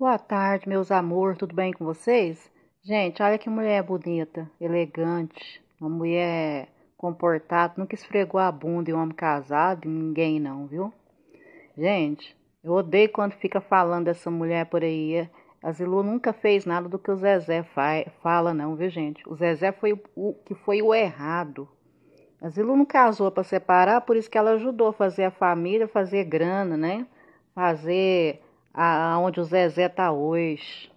Boa tarde, meus amor, tudo bem com vocês? Gente, olha que mulher bonita, elegante, uma mulher comportada, nunca esfregou a bunda em um homem casado, ninguém não, viu? Gente, eu odeio quando fica falando dessa mulher por aí. A Zilu nunca fez nada do que o Zezé fala, não, viu, gente? O Zezé foi o que foi o errado. A Zilu não casou para separar, por isso que ela ajudou a fazer a família, fazer grana, né? Fazer aonde o Zezé tá hoje,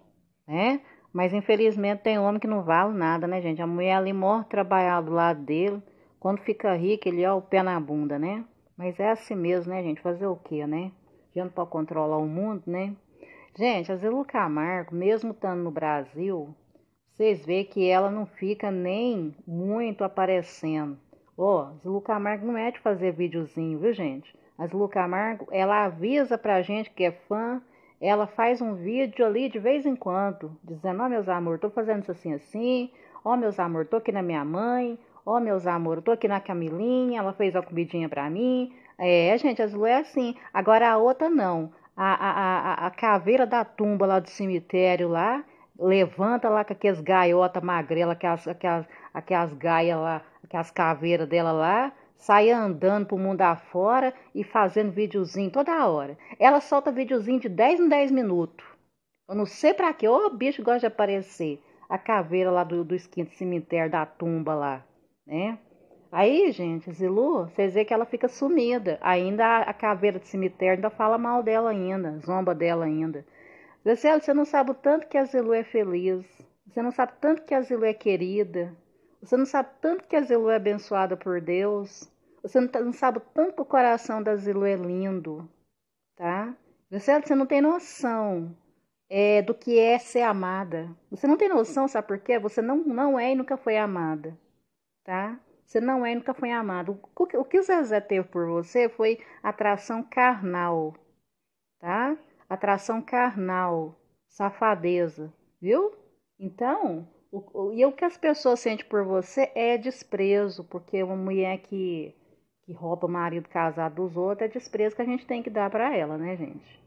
né? Mas infelizmente tem homem que não vale nada, né, gente? A mulher ali morre trabalhar do lado dele. Quando fica rico, ele ó o pé na bunda, né? Mas é assim mesmo, né, gente? Fazer o quê, né? A gente não pode controlar o mundo, né? Gente, a Zilu Camargo, mesmo estando no Brasil, vocês vê que ela não fica nem muito aparecendo. Ó, oh, Zilu Camargo não é de fazer videozinho, viu, gente? Mas Lu Camargo, ela avisa pra gente que é fã, ela faz um vídeo ali de vez em quando, dizendo: Ó, oh, meus amor, tô fazendo isso assim assim, ó, oh, meus amor, tô aqui na minha mãe, ó, oh, meus amor, tô aqui na Camilinha, ela fez a comidinha pra mim. É, gente, as Lu é assim. Agora a outra não. A, a, a, a caveira da tumba lá do cemitério lá, levanta lá com aquelas gaiotas magrela, aquelas, aquelas, aquelas gaias lá, aquelas caveiras dela lá, saia andando pro mundo afora e fazendo videozinho toda hora. Ela solta videozinho de 10 em 10 minutos. Eu não sei pra quê. Ô, bicho gosta de aparecer. A caveira lá do, do esquinto do cemitério, da tumba lá, né? Aí, gente, Zilu, vocês vê que ela fica sumida. Ainda a, a caveira do cemitério ainda fala mal dela ainda, zomba dela ainda. Zezé, você não sabe o tanto que a Zilu é feliz. Você não sabe tanto que a Zilu é querida. Você não sabe tanto que a Zilu é abençoada por Deus. Você não, tá, não sabe o tanto que o coração da Zilu é lindo, tá? você não tem noção é, do que é ser amada. Você não tem noção, sabe por quê? Você não, não é e nunca foi amada, tá? Você não é e nunca foi amada. O, o, que o Zezé teve por você foi atração carnal, tá? Atração carnal, safadeza, viu? Então, o, o, e o que as pessoas sentem por você é desprezo, porque uma mulher que que rouba marido casado dos outros, é desprezo que a gente tem que dar para ela, né, gente?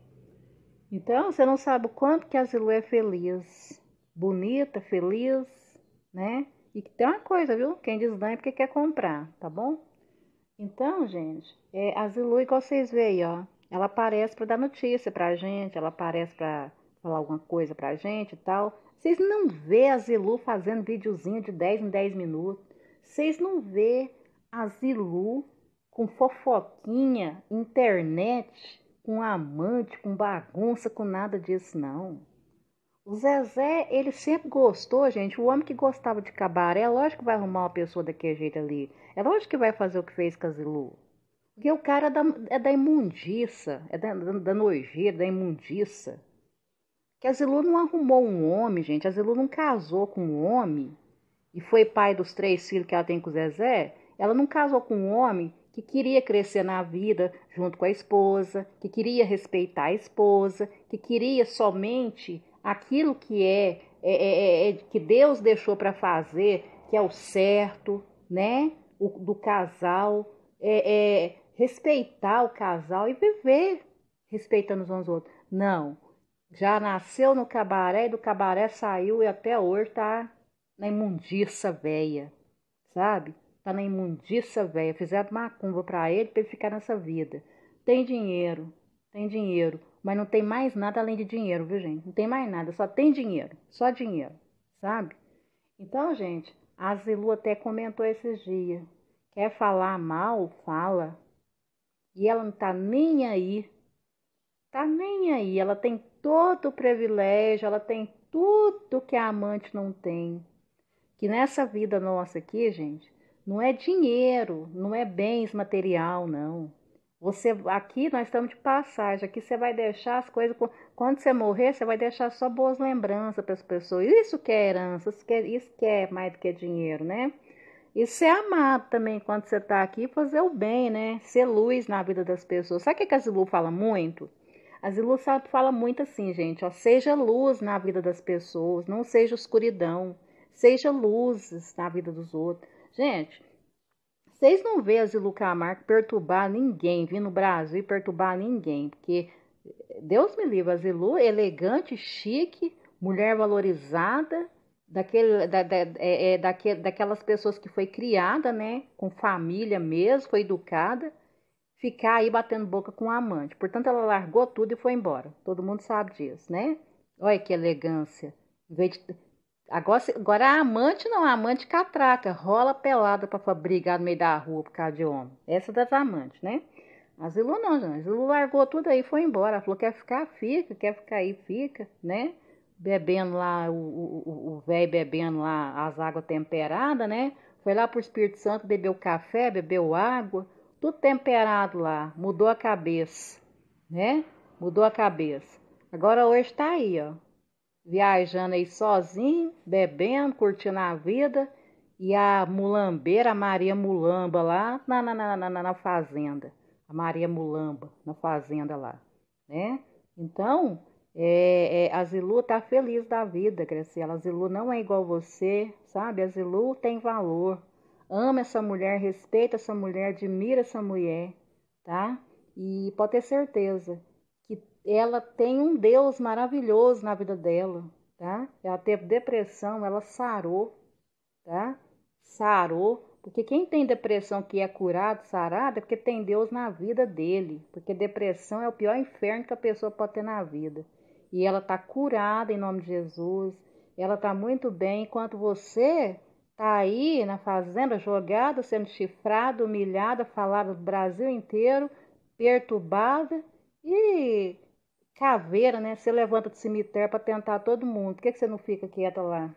Então, você não sabe o quanto que a Zilu é feliz, bonita, feliz, né? E que tem uma coisa, viu? Quem não é porque quer comprar, tá bom? Então, gente, é, a Zilu, igual vocês veem, ó, ela aparece para dar notícia pra gente, ela aparece para falar alguma coisa pra gente e tal. Vocês não vê a Zilu fazendo videozinho de 10 em 10 minutos. Vocês não vê a Zilu com fofoquinha, internet, com amante, com bagunça, com nada disso, não. O Zezé, ele sempre gostou, gente. O homem que gostava de cabaré, é lógico que vai arrumar uma pessoa daquele jeito ali. É lógico que vai fazer o que fez Casilu. Porque o cara é da, é da imundiça, é da, da, da nojeira, da imundiça. Que Zilu não arrumou um homem, gente. A Zilu não casou com um homem e foi pai dos três filhos que ela tem com o Zezé. Ela não casou com um homem que queria crescer na vida junto com a esposa, que queria respeitar a esposa, que queria somente aquilo que é, é, é, é, é que Deus deixou para fazer, que é o certo, né? O, do casal, é, é respeitar o casal e viver respeitando os uns aos outros. Não, já nasceu no cabaré e do cabaré saiu e até hoje tá na imundiça véia, sabe? Tá na imundiça, velha. Fizeram macumba pra ele para ele ficar nessa vida. Tem dinheiro, tem dinheiro, mas não tem mais nada além de dinheiro, viu, gente? Não tem mais nada, só tem dinheiro, só dinheiro, sabe? Então, gente, a Zilu até comentou esses dias. Quer falar mal? Fala. E ela não tá nem aí. Tá nem aí. Ela tem todo o privilégio, ela tem tudo que a amante não tem. Que nessa vida nossa aqui, gente, não é dinheiro, não é bens material, não. Você aqui nós estamos de passagem, aqui você vai deixar as coisas quando você morrer, você vai deixar só boas lembranças para as pessoas. Isso que é herança, isso que é, isso que é mais do que dinheiro, né? E ser amado também quando você está aqui, fazer o bem, né? Ser luz na vida das pessoas. Sabe o que, a Zilu fala muito? A Zilu sabe, fala muito assim, gente, ó, seja luz na vida das pessoas, não seja escuridão, seja luzes na vida dos outros. Gente, vocês não vê a Zilu Camargo perturbar ninguém, vir no Brasil perturbar ninguém, porque Deus me livre, a Zilu elegante, chique, mulher valorizada, daquele, da, da, é, é daquele, daquelas pessoas que foi criada, né, com família mesmo, foi educada, ficar aí batendo boca com um amante. Portanto, ela largou tudo e foi embora. Todo mundo sabe disso, né? Olha que elegância. Em vez de Agora, agora a amante não, a amante catraca, rola pelada para brigar no meio da rua por causa de homem. Essa das amantes, né? A Zilu não, A Zilu largou tudo aí foi embora. falou: quer ficar, fica, quer ficar aí, fica, né? Bebendo lá, o velho bebendo lá as águas temperadas, né? Foi lá pro Espírito Santo, bebeu café, bebeu água, tudo temperado lá. Mudou a cabeça, né? Mudou a cabeça. Agora hoje tá aí, ó viajando aí sozinho, bebendo, curtindo a vida, e a mulambeira, a Maria Mulamba lá na, na, na, na, na fazenda, a Maria Mulamba na fazenda lá, né? Então, é, é, a Zilu tá feliz da vida, Graciela. A Zilu não é igual você, sabe? A Zilu tem valor. Ama essa mulher, respeita essa mulher, admira essa mulher, tá? E pode ter certeza que ela tem um Deus maravilhoso na vida dela, tá? Ela teve depressão, ela sarou, tá? Sarou, porque quem tem depressão que é curado, sarado, é porque tem Deus na vida dele, porque depressão é o pior inferno que a pessoa pode ter na vida. E ela tá curada em nome de Jesus, ela tá muito bem, enquanto você tá aí na fazenda jogada, sendo chifrada, humilhada, falada do Brasil inteiro, perturbada e caveira, né? Você levanta do cemitério para tentar todo mundo. Por que, que você não fica quieta lá?